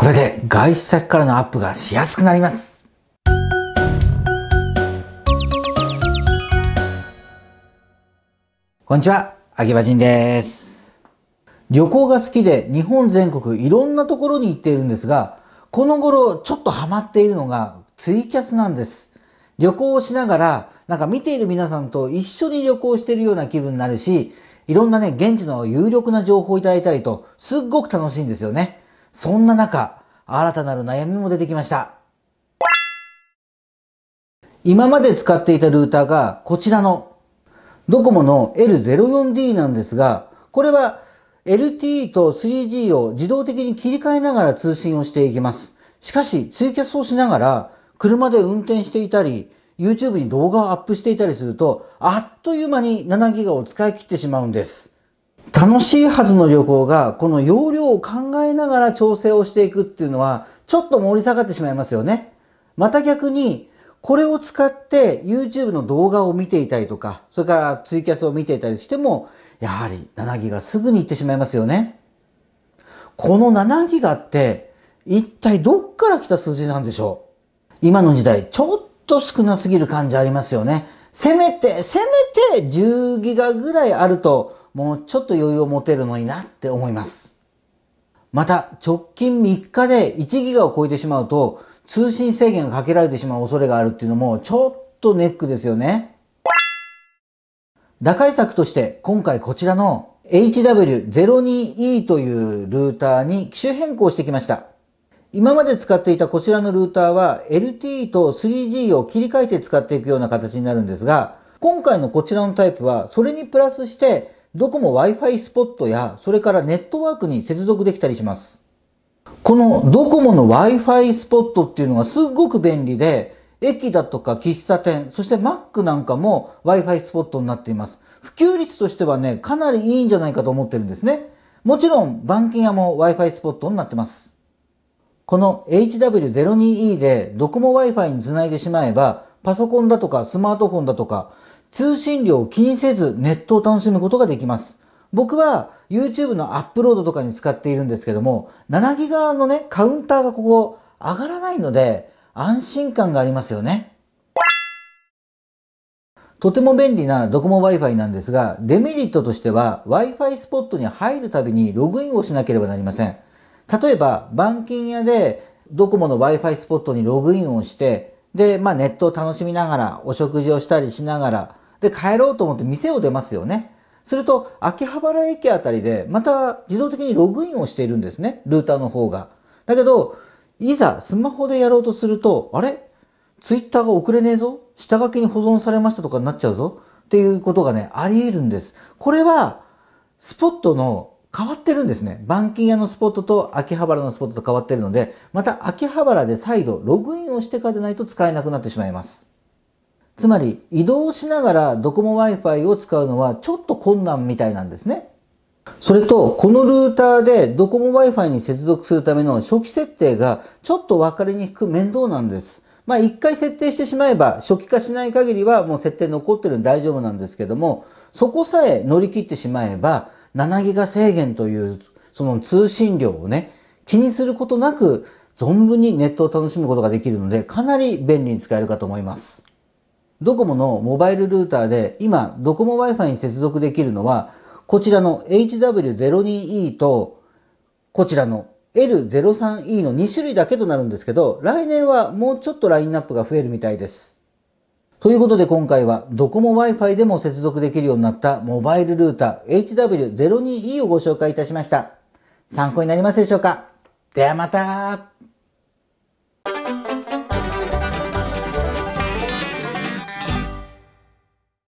これで外出先からのアップがしやすくなります。こんにちは、秋葉人です。旅行が好きで日本全国いろんなところに行っているんですが、この頃ちょっとハマっているのがツイキャスなんです。旅行をしながら、なんか見ている皆さんと一緒に旅行しているような気分になるし、いろんなね、現地の有力な情報をいただいたりと、すっごく楽しいんですよね。そんな中、新たなる悩みも出てきました。今まで使っていたルーターがこちらのドコモの L04D なんですが、これは LTE と 3G を自動的に切り替えながら通信をしていきます。しかし、ツイキャスをしながら車で運転していたり、YouTube に動画をアップしていたりすると、あっという間に7ギガを使い切ってしまうんです。楽しいはずの旅行がこの容量を考えながら調整をしていくっていうのはちょっと盛り下がってしまいますよね。また逆にこれを使って YouTube の動画を見ていたりとか、それからツイキャスを見ていたりしても、やはり7ギガすぐに行ってしまいますよね。この7ギガって一体どっから来た数字なんでしょう今の時代ちょっと少なすぎる感じありますよね。せめて、せめて10ギガぐらいあるともうちょっと余裕を持てるのになって思います。また、直近3日で1ギガを超えてしまうと、通信制限がかけられてしまう恐れがあるっていうのも、ちょっとネックですよね。打開策として、今回こちらの HW02E というルーターに機種変更してきました。今まで使っていたこちらのルーターは LTE と 3G を切り替えて使っていくような形になるんですが、今回のこちらのタイプはそれにプラスしてドコモ Wi-Fi スポットや、それからネットワークに接続できたりします。このドコモの Wi-Fi スポットっていうのがすごく便利で、駅だとか喫茶店、そしてマックなんかも Wi-Fi スポットになっています。普及率としてはね、かなりいいんじゃないかと思ってるんですね。もちろん、板金屋も Wi-Fi スポットになってます。この HW02E でドコモ Wi-Fi につないでしまえば、パソコンだとかスマートフォンだとか、通信料を気にせずネットを楽しむことができます。僕は YouTube のアップロードとかに使っているんですけども、7ギガのね、カウンターがここ上がらないので、安心感がありますよね。とても便利なドコモ Wi-Fi なんですが、デメリットとしては Wi-Fi スポットに入るたびにログインをしなければなりません。例えば、板金屋でドコモの Wi-Fi スポットにログインをして、で、まあネットを楽しみながら、お食事をしたりしながら、で、帰ろうと思って店を出ますよね。すると、秋葉原駅あたりで、また自動的にログインをしているんですね。ルーターの方が。だけど、いざスマホでやろうとすると、あれツイッターが遅れねえぞ下書きに保存されましたとかになっちゃうぞっていうことがね、あり得るんです。これは、スポットの変わってるんですね。板金屋のスポットと秋葉原のスポットと変わってるので、また秋葉原で再度ログインをしてからでないと使えなくなってしまいます。つまり移動しながらドコモ Wi-Fi を使うのはちょっと困難みたいなんですね。それと、このルーターでドコモ Wi-Fi に接続するための初期設定がちょっと分かりにくく面倒なんです。まあ一回設定してしまえば初期化しない限りはもう設定残ってるんで大丈夫なんですけども、そこさえ乗り切ってしまえば7ギガ制限というその通信量をね、気にすることなく存分にネットを楽しむことができるのでかなり便利に使えるかと思います。ドコモのモバイルルーターで今ドコモ Wi-Fi に接続できるのはこちらの HW02E とこちらの L03E の2種類だけとなるんですけど来年はもうちょっとラインナップが増えるみたいです。ということで今回はドコモ Wi-Fi でも接続できるようになったモバイルルーター HW02E をご紹介いたしました。参考になりますでしょうかではまた